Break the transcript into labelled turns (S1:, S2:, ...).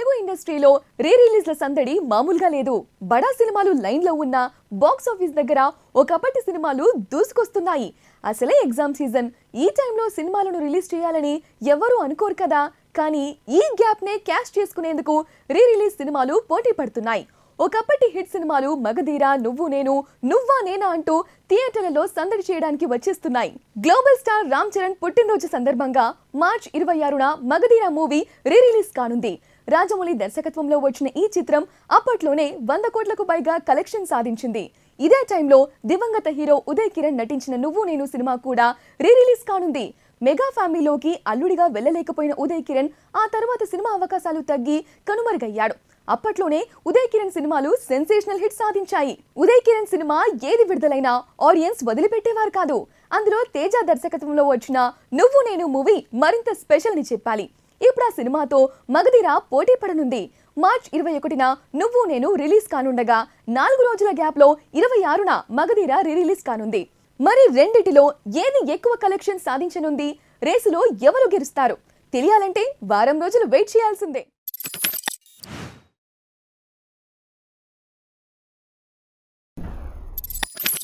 S1: తెలుగు ఇండస్ట్రీలో రీ రిలీజ్ల సందడి మామూలుగా లేదు బడా సినిమాలు లైన్లో ఉన్న బాక్స్ ఆఫీస్ దగ్గర ఒకప్పటి సినిమాలు దూసుకొస్తున్నాయి అసలే ఎగ్జామ్ సీజన్ ఈ టైంలో సినిమాలను రిలీజ్ చేయాలని ఎవరూ అనుకోరు కదా కానీ ఈ గ్యాప్నే క్యాష్ చేసుకునేందుకు రీ రిలీజ్ సినిమాలు పోటీ పడుతున్నాయి ఒకప్పటి హిట్ సినిమాలు మగధీరా నువ్వు నేను నువ్వా నేనా అంటూ థియేటర్లలో సందడి చేయడానికి వచ్చేస్తున్నాయి గ్లోబల్ స్టార్ రామ్ చరణ్ పుట్టినరోజు సందర్భంగా మార్చ్ ఇరవై ఆరున మగధీరా మూవీ రీ రిలీజ్ కానుంది రాజమౌళి దర్శకత్వంలో వచ్చిన ఈ చిత్రం అప్పట్లోనే వంద కోట్లకు పైగా కలెక్షన్ సాధించింది ఇదే టైంలో దివంగత హీరో ఉదయ్ కిరణ్ నటించిన నువ్వు నేను సినిమా కూడా రీ రిలీజ్ కానుంది మెగా ఫ్యామిలీలోకి అల్లుడిగా వెళ్లలేకపోయిన ఉదయ్ కిరణ్ ఆ తర్వాత సినిమా అవకాశాలు తగ్గి కనుమరుగయ్యాడు అప్పట్లోనే ఉదయ్ కిరణ్ సినిమాలు సెన్సేషనల్ హిట్ సాధించాయి ఉదయ్ కిరణ్ సినిమా ఏది విడుదలైనా ఆడియన్స్ వదిలిపెట్టేవారు కాదు అందులో తేజ దర్శకత్వంలో వచ్చిన నువ్వు నేను మూవీ మరింత స్పెషల్ ని చెప్పాలి ఇప్పుడు ఆ సినిమాతో మగధిరా పోటీ పడనుంది మార్చ్ ఇరవై ఒకటిన నువ్వు నేను రిలీజ్ కానుండగా నాలుగు రోజుల గ్యాప్లో ఇరవై ఆరున మగధీరా రిలీజ్ కానుంది మరి రెండిటిలో ఏది ఎక్కువ కలెక్షన్ సాధించనుంది రేసులో ఎవరు గెలుస్తారు తెలియాలంటే వారం రోజులు వెయిట్ చేయాల్సిందే